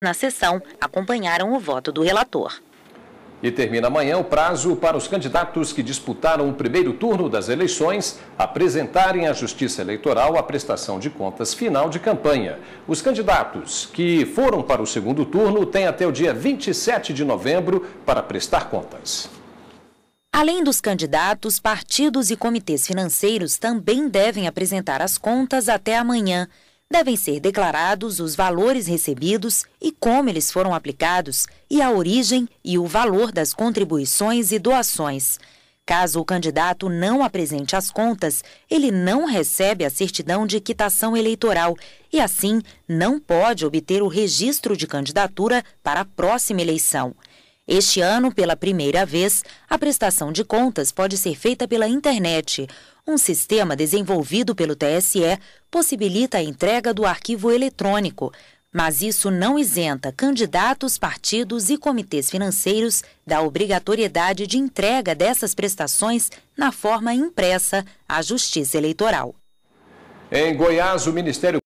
na sessão acompanharam o voto do relator. E termina amanhã o prazo para os candidatos que disputaram o primeiro turno das eleições apresentarem à Justiça Eleitoral a prestação de contas final de campanha. Os candidatos que foram para o segundo turno têm até o dia 27 de novembro para prestar contas. Além dos candidatos, partidos e comitês financeiros também devem apresentar as contas até amanhã devem ser declarados os valores recebidos e como eles foram aplicados, e a origem e o valor das contribuições e doações. Caso o candidato não apresente as contas, ele não recebe a certidão de quitação eleitoral e, assim, não pode obter o registro de candidatura para a próxima eleição. Este ano, pela primeira vez, a prestação de contas pode ser feita pela internet. Um sistema desenvolvido pelo TSE possibilita a entrega do arquivo eletrônico, mas isso não isenta candidatos, partidos e comitês financeiros da obrigatoriedade de entrega dessas prestações na forma impressa à Justiça Eleitoral. Em Goiás, o Ministério